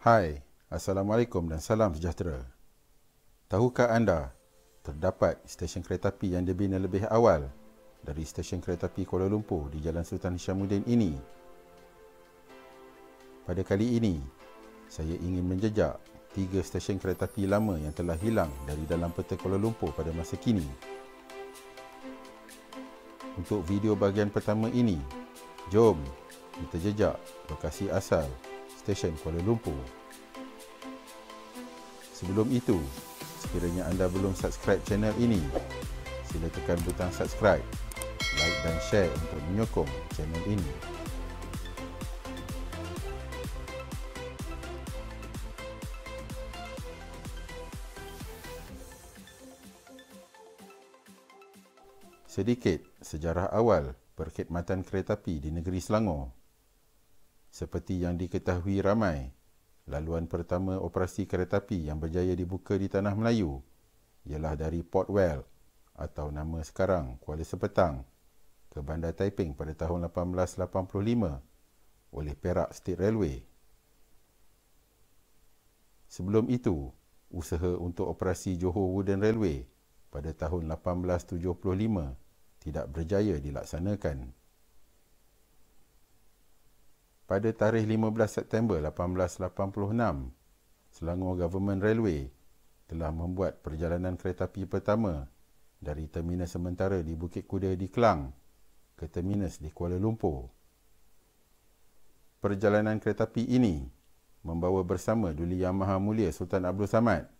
Hai, Assalamualaikum dan salam sejahtera. Tahukah anda, terdapat stesen kereta api yang dibina lebih awal dari stesen kereta api Kuala Lumpur di Jalan Sultan Hishamuddin ini? Pada kali ini, saya ingin menjejak tiga stesen kereta api lama yang telah hilang dari dalam peta Kuala Lumpur pada masa kini. Untuk video bahagian pertama ini, jom kita jejak lokasi asal Stesen Kuala Lumpur. Sebelum itu, sekiranya anda belum subscribe channel ini, sila tekan butang subscribe, like dan share untuk menyokong channel ini. Sedikit sejarah awal perkhidmatan kereta api di negeri Selangor. Seperti yang diketahui ramai, laluan pertama operasi kereta api yang berjaya dibuka di tanah Melayu ialah dari Port Well atau nama sekarang Kuala Sepetang ke Bandar Taiping pada tahun 1885 oleh Perak State Railway. Sebelum itu, usaha untuk operasi Johor Wooden Railway pada tahun 1875 tidak berjaya dilaksanakan pada tarikh 15 September 1886, Selangor Government Railway telah membuat perjalanan kereta api pertama dari terminal sementara di Bukit Kuda di Kelang ke terminal di Kuala Lumpur. Perjalanan kereta api ini membawa bersama Duli Yang Maha Mulia Sultan Abdul Samad,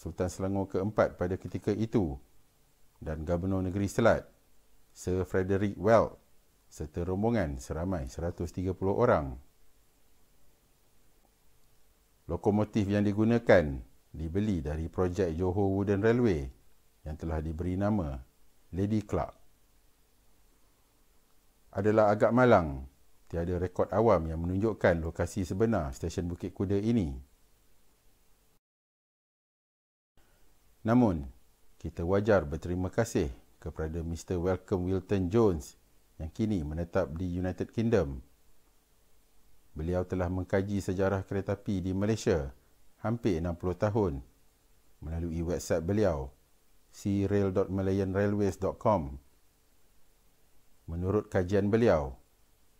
Sultan Selangor keempat pada ketika itu dan Gubernur Negeri Selat, Sir Frederick Welch serta rombongan seramai 130 orang. Lokomotif yang digunakan dibeli dari projek Johor Wooden Railway yang telah diberi nama Lady Clark. Adalah agak malang, tiada rekod awam yang menunjukkan lokasi sebenar stesen Bukit Kuda ini. Namun, kita wajar berterima kasih kepada Mr. Welcome Wilton Jones yang kini menetap di United Kingdom. Beliau telah mengkaji sejarah kereta api di Malaysia hampir 60 tahun melalui website beliau crail.malayanrailways.com. Menurut kajian beliau,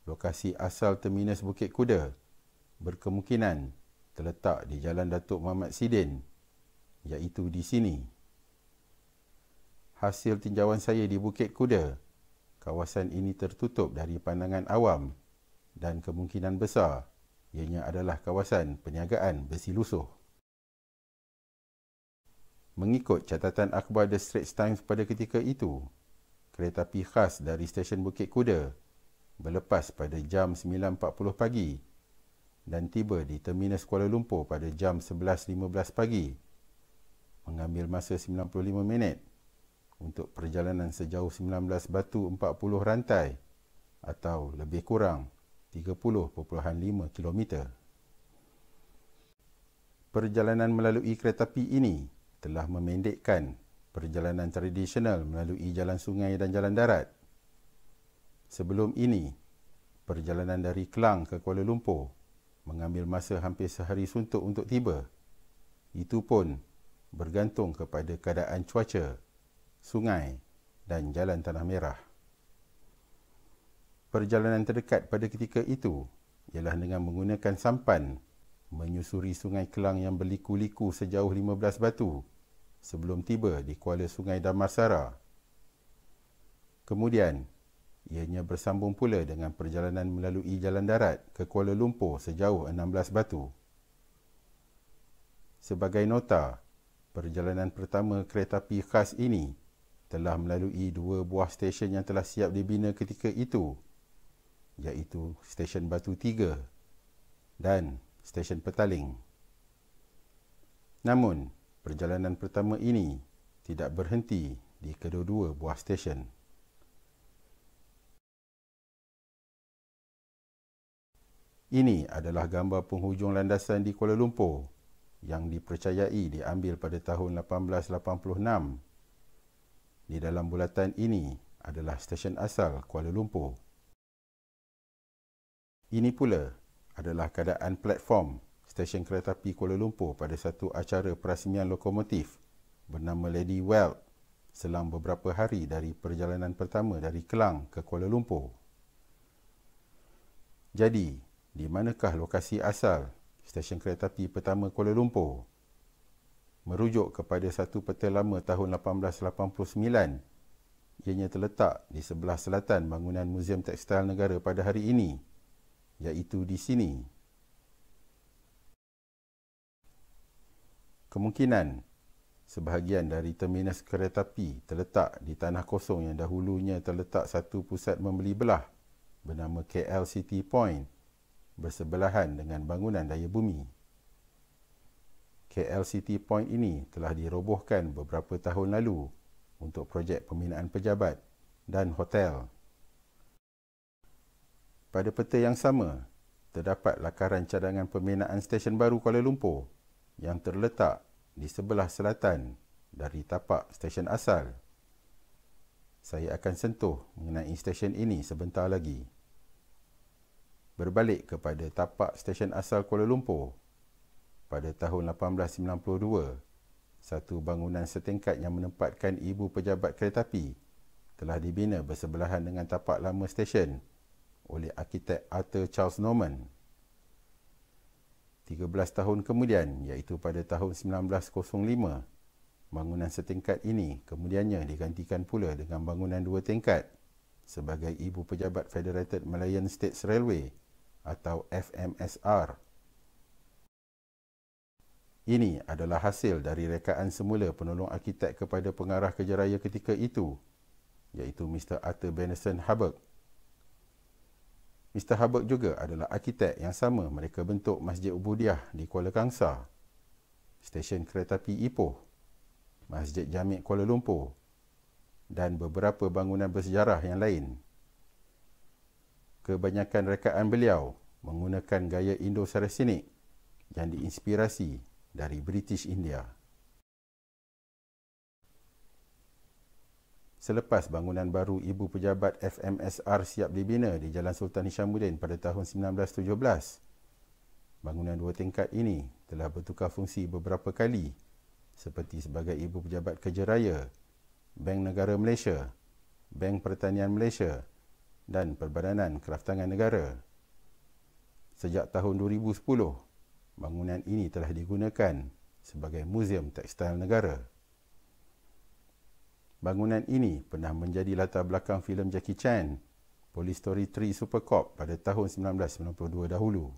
lokasi asal terminus Bukit Kuda berkemungkinan terletak di Jalan Datuk Muhammad Sidin iaitu di sini. Hasil tinjauan saya di Bukit Kuda kawasan ini tertutup dari pandangan awam dan kemungkinan besar ianya adalah kawasan penyagaan besi lusuh. Mengikut catatan akhbar The Straits Times pada ketika itu, kereta api khas dari stesen Bukit Kuda berlepas pada jam 9.40 pagi dan tiba di terminus Kuala Lumpur pada jam 11.15 pagi mengambil masa 95 minit untuk perjalanan sejauh 19 batu 40 rantai atau lebih kurang 30.5 km. Perjalanan melalui kereta api ini telah memendekkan perjalanan tradisional melalui jalan sungai dan jalan darat. Sebelum ini, perjalanan dari Kelang ke Kuala Lumpur mengambil masa hampir sehari suntuk untuk tiba. Itu pun bergantung kepada keadaan cuaca sungai dan jalan tanah merah. Perjalanan terdekat pada ketika itu ialah dengan menggunakan sampan menyusuri sungai Kelang yang berliku-liku sejauh 15 batu sebelum tiba di Kuala Sungai Damarsara. Kemudian, ianya bersambung pula dengan perjalanan melalui jalan darat ke Kuala Lumpur sejauh 16 batu. Sebagai nota, perjalanan pertama kereta api khas ini telah melalui dua buah stesen yang telah siap dibina ketika itu iaitu stesen Batu 3 dan stesen Petaling. Namun, perjalanan pertama ini tidak berhenti di kedua-dua buah stesen. Ini adalah gambar penghujung landasan di Kuala Lumpur yang dipercayai diambil pada tahun 1886 di dalam bulatan ini adalah stesen asal Kuala Lumpur. Ini pula adalah keadaan platform stesen kereta api Kuala Lumpur pada satu acara perasmian lokomotif bernama Lady Weld selang beberapa hari dari perjalanan pertama dari Kelang ke Kuala Lumpur. Jadi, di manakah lokasi asal stesen kereta api pertama Kuala Lumpur? merujuk kepada satu peta lama tahun 1889. Ianya terletak di sebelah selatan bangunan Muzium Tekstil Negara pada hari ini, iaitu di sini. Kemungkinan sebahagian dari terminus kereta api terletak di tanah kosong yang dahulunya terletak satu pusat membeli belah bernama KL City Point bersebelahan dengan bangunan daya bumi. KLCT Point ini telah dirobohkan beberapa tahun lalu untuk projek pembinaan pejabat dan hotel. Pada peta yang sama, terdapat lakaran cadangan pembinaan stesen baru Kuala Lumpur yang terletak di sebelah selatan dari tapak stesen asal. Saya akan sentuh mengenai stesen ini sebentar lagi. Berbalik kepada tapak stesen asal Kuala Lumpur, pada tahun 1892, satu bangunan setingkat yang menempatkan ibu pejabat kereta api telah dibina bersebelahan dengan tapak lama stesen oleh arkitek Arthur Charles Norman. 13 tahun kemudian, iaitu pada tahun 1905, bangunan setingkat ini kemudiannya digantikan pula dengan bangunan dua tingkat sebagai ibu pejabat Federated Malayan States Railway atau FMSR ini adalah hasil dari rekaan semula penolong arkitek kepada pengarah kejaraya ketika itu, iaitu Mr. Arthur Benison Hubbard. Mr. Hubbard juga adalah arkitek yang sama mereka bentuk Masjid Ubudiah di Kuala Kangsa, stesen kereta api Ipoh, e Masjid Jamik Kuala Lumpur dan beberapa bangunan bersejarah yang lain. Kebanyakan rekaan beliau menggunakan gaya Indo-Saracenic yang diinspirasi dari British India. Selepas bangunan baru ibu pejabat FMSR siap dibina di Jalan Sultan Hishamuddin pada tahun 1917, bangunan dua tingkat ini telah bertukar fungsi beberapa kali seperti sebagai ibu pejabat kerja raya, Bank Negara Malaysia, Bank Pertanian Malaysia dan Perbadanan Keraftangan Negara. Sejak tahun 2010, bangunan ini telah digunakan sebagai Museum Tekstil Negara. Bangunan ini pernah menjadi latar belakang filem Jackie Chan, Police Story 3 Super Cop pada tahun 1992 dahulu.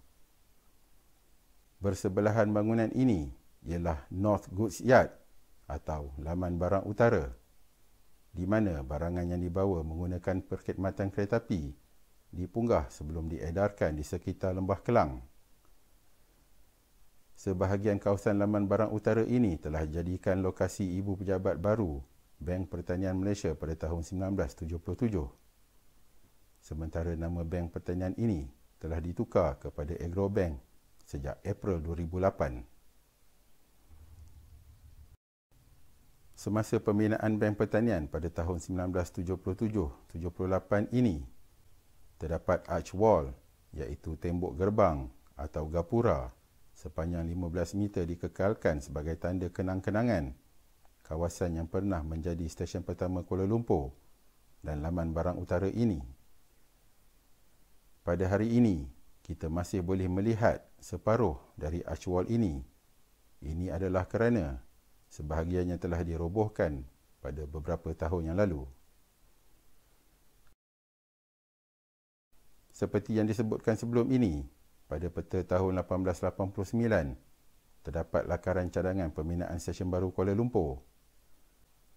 Bersebelahan bangunan ini ialah North Goods Yard atau Laman Barang Utara di mana barangan yang dibawa menggunakan perkhidmatan kereta api dipunggah sebelum diedarkan di sekitar Lembah Kelang. Sebahagian kawasan Laman Barang Utara ini telah jadikan lokasi ibu pejabat baru Bank Pertanian Malaysia pada tahun 1977. Sementara nama bank pertanian ini telah ditukar kepada Agrobank sejak April 2008. Semasa pembinaan Bank Pertanian pada tahun 1977-78 ini, terdapat arch wall iaitu tembok gerbang atau gapura sepanjang 15 meter dikekalkan sebagai tanda kenang-kenangan kawasan yang pernah menjadi stesen pertama Kuala Lumpur dan laman barang utara ini. Pada hari ini, kita masih boleh melihat separuh dari arch wall ini. Ini adalah kerana sebahagiannya telah dirobohkan pada beberapa tahun yang lalu. Seperti yang disebutkan sebelum ini, pada peta tahun 1889, terdapat lakaran cadangan pembinaan stesen baru Kuala Lumpur.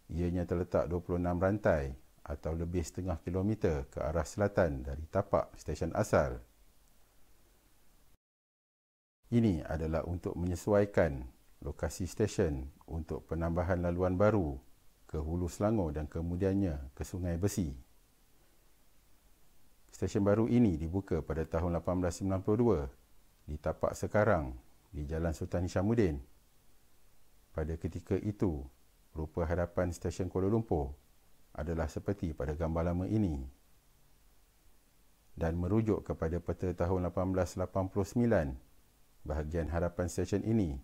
Ianya terletak 26 rantai atau lebih setengah kilometer ke arah selatan dari tapak stesen asal. Ini adalah untuk menyesuaikan lokasi stesen untuk penambahan laluan baru ke Hulu Selangor dan kemudiannya ke Sungai Besi. Stesen baru ini dibuka pada tahun 1892 di tapak sekarang di Jalan Sultan Hishamuddin. Pada ketika itu, rupa hadapan stesen Kuala Lumpur adalah seperti pada gambar lama ini. Dan merujuk kepada peta tahun 1889, bahagian hadapan stesen ini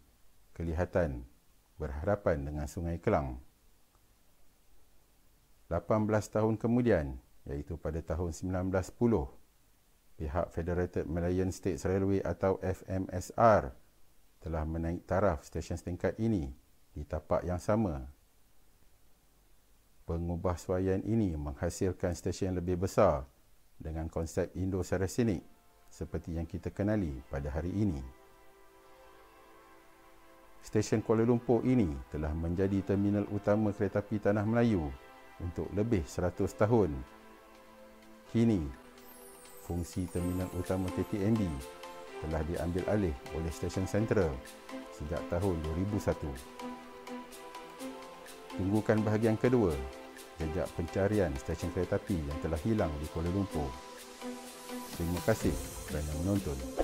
kelihatan berhadapan dengan Sungai Kelang. 18 tahun kemudian, iaitu pada tahun 1910 pihak Federated Malayan States Railway atau FMSR telah menaik taraf stesen setingkat ini di tapak yang sama. Pengubahsuaian ini menghasilkan stesen lebih besar dengan konsep Indo-Saracenic seperti yang kita kenali pada hari ini. Stesen Kuala Lumpur ini telah menjadi terminal utama kereta api Tanah Melayu untuk lebih 100 tahun. Kini, fungsi terminal utama TTMB telah diambil alih oleh Stesen Sentral sejak tahun 2001. Tunggukan bahagian kedua jejak pencarian stesen kereta api yang telah hilang di Kuala Lumpur. Terima kasih kerana menonton.